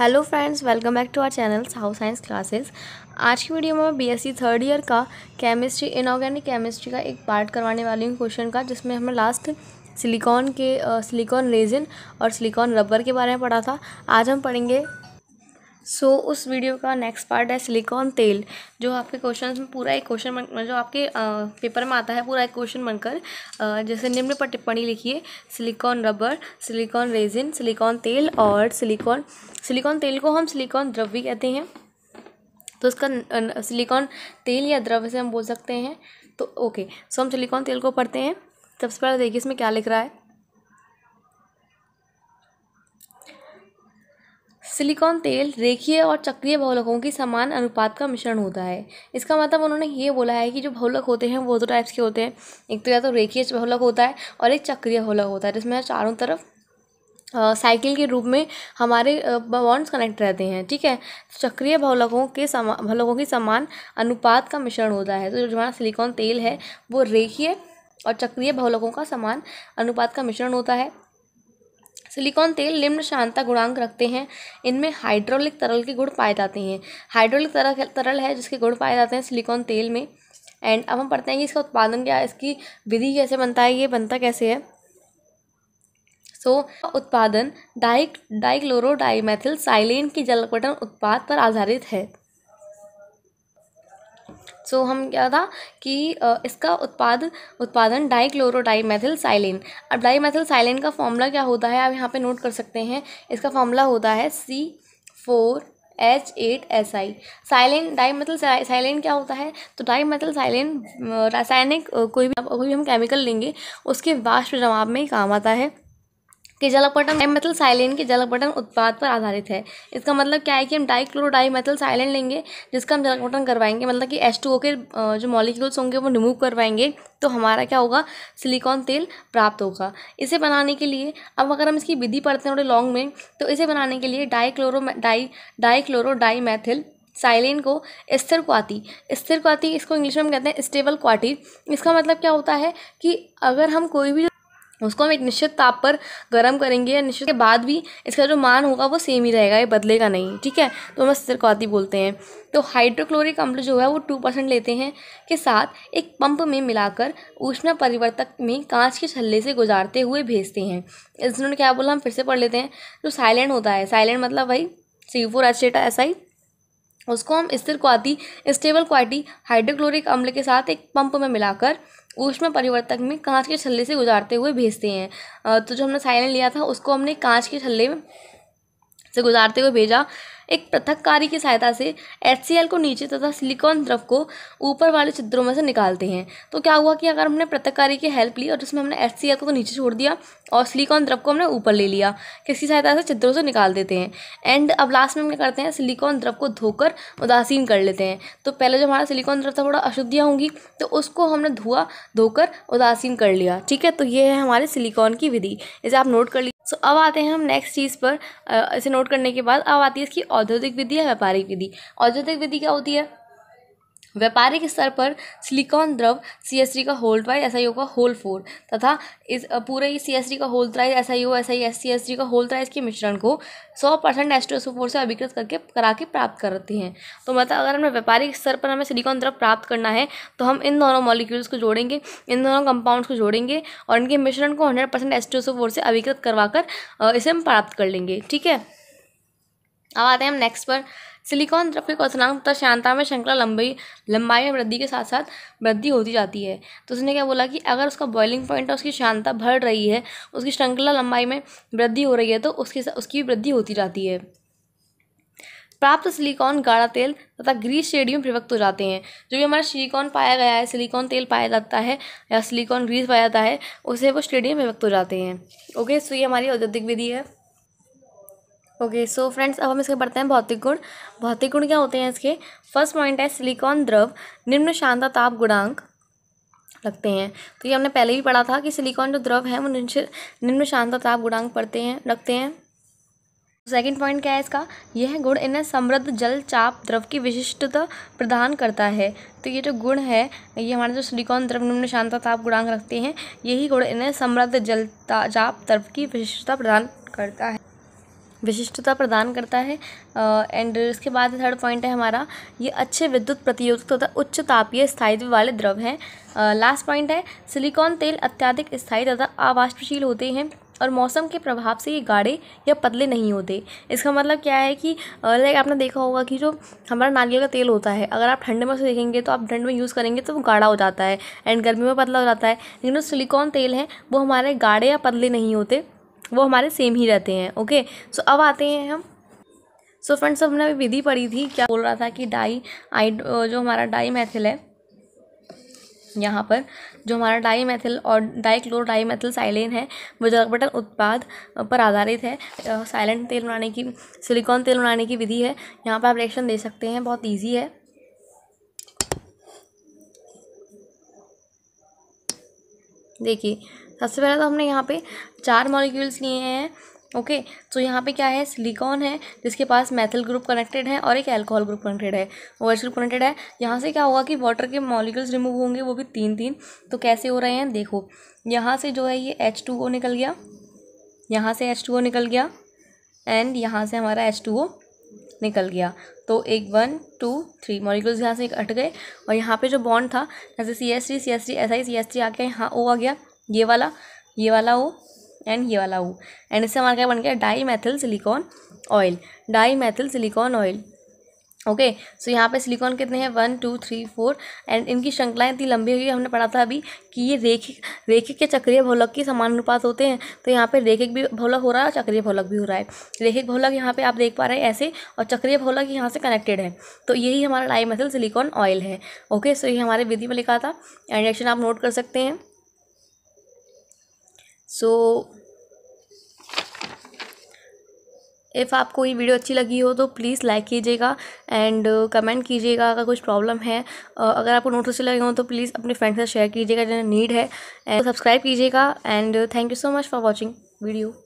hello friends welcome back to our channel house science classes आज की video में मैं बीएससी थर्ड ईयर का केमिस्ट्री इनऑर्गेनिक केमिस्ट्री का एक पार्ट करवाने वाली हूँ क्वेश्चन का जिसमें हमें लास्ट सिलिकॉन के सिलिकॉन रेजिन और सिलिकॉन रबर के बारे में पढ़ा था आज हम पढ़ेंगे सो so, उस वीडियो का नेक्स्ट पार्ट है सिलिकॉन तेल जो आपके क्वेश्चन में पूरा एक क्वेश्चन बन जो आपके पेपर में आता है पूरा एक क्वेश्चन बनकर जैसे निम्न पर टिप्पणी लिखिए silicone rubber silicone resin silicone तेल और सिलिकॉन सिलिकॉन तेल को हम सिलिकॉन द्रव्य कहते हैं तो उसका सिलिकॉन तेल या द्रव्य से हम बोल सकते हैं तो ओके सो हम सिलिकॉन तेल को पढ़ते हैं सबसे पहले देखिए इसमें क्या लिख रहा है सिलिकॉन तेल रेखीय और चक्रीय बहुलकों की समान अनुपात का मिश्रण होता है इसका मतलब उन्होंने ये बोला है कि जो बहुलक होते हैं वो दो टाइप्स के होते हैं एक तो या तो रेखीय बहुलक होता है और एक चक्रीय बहुलक होता है जिसमें चारों तरफ साइकिल के रूप में हमारे बॉन्ड्स कनेक्ट रहते हैं ठीक है तो चक्रीय भौलकों के समान भौलकों के समान अनुपात का मिश्रण होता है तो जो हमारा सिलिकॉन तेल है वो रेखीय और चक्रीय भवलकों का समान अनुपात का मिश्रण होता है सिलिकॉन तेल निम्न शांता गुणांक रखते हैं इनमें हाइड्रोलिक तरल के गुण पाए जाते हैं हाइड्रोलिक तरल तरल है जिसके गुण पाए जाते हैं सिलिकॉन तेल में एंड अब हम पढ़ते हैं कि इसका उत्पादन क्या है इसकी विधि कैसे बनता है ये बनता कैसे है सो so, उत्पादन डाइक डाइक्लोरोडाइमेथिल साइलेन की जलपटन उत्पाद पर आधारित है सो so, हम क्या था कि इसका उत्पाद उत्पादन डाई साइलिन अब डाई मेथिल साइलिन का फॉर्मूला क्या होता है आप यहाँ पे नोट कर सकते हैं इसका फॉर्मूला होता है C four H eight S I di dimethyl silane क्या होता है तो डाईमेथल साइलिन रासायनिक कोई भी कोई भी हम केमिकल लेंगे उसके वाष्प जवाब में काम आता है के जलकपटम मेथल साइलेन के जलपटन उत्पाद पर आधारित है इसका मतलब क्या है कि हम डाई मेथल साइलेन लेंगे जिसका हम जलकपटन करवाएंगे मतलब कि एस के जो मॉलिक्यूल्स होंगे वो रिमूव करवाएंगे तो हमारा क्या होगा सिलिकॉन तेल प्राप्त होगा इसे बनाने के लिए अब अगर हम इसकी विधि पढ़ते हैं थोड़े लॉन्ग में तो इसे बनाने के लिए dichloro di dichloro di methyl silane को स्थिर क्वाती स्थिर क्वाती इसको इंग्लिश में हम कहते हैं स्टेबल क्वाटी इसका मतलब क्या होता है कि अगर हम कोई भी उसको हम एक निश्चित ताप पर गर्म करेंगे या निश्चित के बाद भी इसका जो मान होगा वो सेम ही रहेगा ये बदलेगा नहीं ठीक है तो हम सिरकौती बोलते हैं तो हाइड्रोक्लोरिक अम्ल जो है वो टू परसेंट लेते हैं के साथ एक पंप में मिलाकर ऊष्मा परिवर्तक में कांच के छल्ले से गुजारते हुए भेजते हैं इस क्या बोला हम फिर से पढ़ लेते हैं जो साइलेंट होता है साइलेंट मतलब भाई सी फोर एसटेटा ऐसा ही उसको हम स्थिर क्वाति स्टेबल क्वाटी हाइड्रोक्लोरिक अम्ल के साथ एक पंप में मिलाकर ऊष्मा परिवर्तक में कांच के छल्ले से गुजारते हुए भेजते हैं तो जो हमने साइलेंट लिया था उसको हमने कांच के छल्ले में से गुजारते हुए भेजा एक पृथककारी की सहायता से एच को नीचे तथा सिलिकॉन द्रव को ऊपर वाले छिद्रों में से निकालते हैं तो क्या हुआ कि अगर हमने पृथककारी की हेल्प ली और जिसमें हमने एच को तो नीचे छोड़ दिया और सिलिकॉन द्रव को हमने ऊपर ले लिया किसी सहायता से छिद्रों से निकाल देते हैं एंड अब लास्ट में हम करते हैं सिलिकॉन द्रव को धोकर उदासीन कर लेते हैं तो पहले जो हमारा सिलिकॉन द्रव था थोड़ा अशुद्धियाँ होंगी तो उसको हमने धुआ धोकर उदासीन कर लिया ठीक है तो ये है हमारे सिलिकॉन की विधि इसे आप नोट कर लीजिए सो so, अब आते हैं हम नेक्स्ट चीज़ पर इसे नोट करने के बाद अब आती है इसकी औद्योगिक विधि या व्यापारिक विधि औद्योगिक विधि क्या होती है व्यापारिक स्तर पर सिलिकॉन द्रव सी एस का होल्ड ट्राइज एस आई ओ का होल फोर तथा इस पूरे ही सी एस का होल ट्राइज S I O S I S C S का होल ट्राइज के मिश्रण को सौ परसेंट एस्ट्रोसो फोर से अभिकृत करके करा के प्राप्त करती हैं तो मतलब अगर हमें व्यापारिक स्तर पर हमें सिलिकॉन द्रव प्राप्त करना है तो हम इन दोनों मॉलिक्यूल्स को जोड़ेंगे इन दोनों कंपाउंड्स को जोड़ेंगे और इनके मिश्रण को हंड्रेड परसेंट से अभिकृत करवा इसे हम प्राप्त कर लेंगे ठीक है अब आते हैं हम नेक्स्ट पर सिलिकॉन द्रव्य क्वनांक तथा शांता में श्रृंखला लंबाई लंबाई में वृद्धि के साथ साथ वृद्धि होती जाती है तो उसने क्या बोला कि अगर उसका बॉइलिंग पॉइंट है उसकी शांता बढ़ रही है उसकी श्रृंखला लंबाई में वृद्धि हो रही है तो उसकी उसकी वृद्धि होती जाती है प्राप्त सिलिकॉन गाढ़ा तेल तथा ग्रीस शेडियम में विभक्त हो जाते हैं जो भी हमारा सिलिकॉन पाया गया है सिलिकॉन तेल पाया जाता है या सिलिकॉन ग्रीस पाया जाता है उसे वो स्टेडियम में विभक्त हो जाते हैं ओके सो ये हमारी औद्योगिक विधि है ओके सो फ्रेंड्स अब हम इसके पढ़ते हैं भौतिक गुण भौतिक गुण क्या होते हैं इसके फर्स्ट पॉइंट है सिलिकॉन द्रव निम्न शांता ताप गुणांक रखते हैं तो ये हमने पहले भी पढ़ा था कि सिलिकॉन जो द्रव है वो निम्न शांता ताप गुणांक पढ़ते हैं रखते हैं सेकंड पॉइंट क्या है इसका यह गुण इन्हें समृद्ध जल चाप द्रव की विशिष्टता प्रदान करता है तो ये जो गुण है ये हमारे जो सिलिकॉन द्रव निम्न शांता ताप गुणांक रखते हैं यही गुण इन्हें समृद्ध जल चाप द्रव की विशिष्टता प्रदान करता है विशिष्टता प्रदान करता है एंड इसके बाद थर्ड पॉइंट है हमारा ये अच्छे विद्युत प्रतियोगिता तथा उच्च तापीय स्थायित्व वाले द्रव हैं लास्ट पॉइंट है सिलिकॉन तेल अत्यधिक स्थायी तथा आवाष्पशील होते हैं और मौसम के प्रभाव से ये गाढ़े या पतले नहीं होते इसका मतलब क्या है कि लाइक आपने देखा होगा कि जो हमारा नारियल का तेल होता है अगर आप ठंड में उसे देखेंगे तो आप ठंड में यूज़ करेंगे तो वो गाढ़ा हो जाता है एंड गर्मी में पतला हो जाता है लेकिन जो सिलिकॉन तेल है वो हमारे गाढ़े या पतले नहीं होते वो हमारे सेम ही रहते हैं ओके सो अब आते हैं हम सो फ्रेंड्स हमने अभी विधि पढ़ी थी क्या बोल रहा था कि डाई आई जो हमारा डाई मैथिल है यहाँ पर जो हमारा डाई मैथिल और di chlor di methyl silane है वो बटन उत्पाद पर आधारित है साइलेंट तेल बनाने की सिलिकॉन तेल बनाने की विधि है यहाँ पर आप रिएक्शन दे सकते हैं बहुत ईजी है देखिए सबसे पहले तो हमने यहाँ पे चार मॉलिक्यूल्स लिए हैं ओके तो यहाँ पे क्या है सिलिकॉन है जिसके पास मेथल ग्रुप कनेक्टेड है और एक अल्कोहल ग्रुप कनेक्टेड है एच ग्रुप कनेक्टेड है यहाँ से क्या होगा कि वाटर के मॉलिक्यूल्स रिमूव होंगे वो भी तीन तीन तो कैसे हो रहे हैं देखो यहाँ से जो है ये एच टू ओ निकल गया यहाँ से एच टू ओ निकल गया एंड यहाँ से हमारा एच टू ओ निकल गया तो एक वन टू थ्री मॉलिक्यूल्स यहाँ से हट गए और यहाँ पे जो बॉन्ड था जैसे C S three C S three S I C S three आके यहाँ ओ आ गया ये वाला ये वाला ओ एंड ये वाला ओ एंड इससे हमारा क्या बन गया di methyl silicone oil di methyl silicone oil okay so यहाँ पे सिलिकॉन कितने हैं one two three four and इनकी श्रृंखलाएं इतनी लंबी हुई हमने पढ़ा था अभी कि ये रेखिक रेखिक के चक्रीय भोलक के समान अनुपात होते हैं तो यहाँ पे रेखिक भी भोलक हो रहा है और चक्रीय भोलक भी हो रहा है रेखिक भोलक यहाँ पे आप देख पा रहे हैं ऐसे और चक्रीय भोलक यहाँ से कनेक्टेड है तो यही हमारा डाई मेथल सिलिकॉन ऑयल है ओके सो ये हमारे विधि में लिखा था एंड एक्शन आप नोट कर सकते हैं सो इफ़ आपको ये वीडियो अच्छी लगी हो तो प्लीज़ लाइक कीजिएगा एंड कमेंट uh, कीजिएगा अगर कुछ प्रॉब्लम है uh, अगर आपको नोट अच्छे लगे हो तो प्लीज़ अपने फ्रेंड्स से शेयर कीजिएगा जिन्हें नीड है एंड सब्सक्राइब कीजिएगा and thank you so much for watching video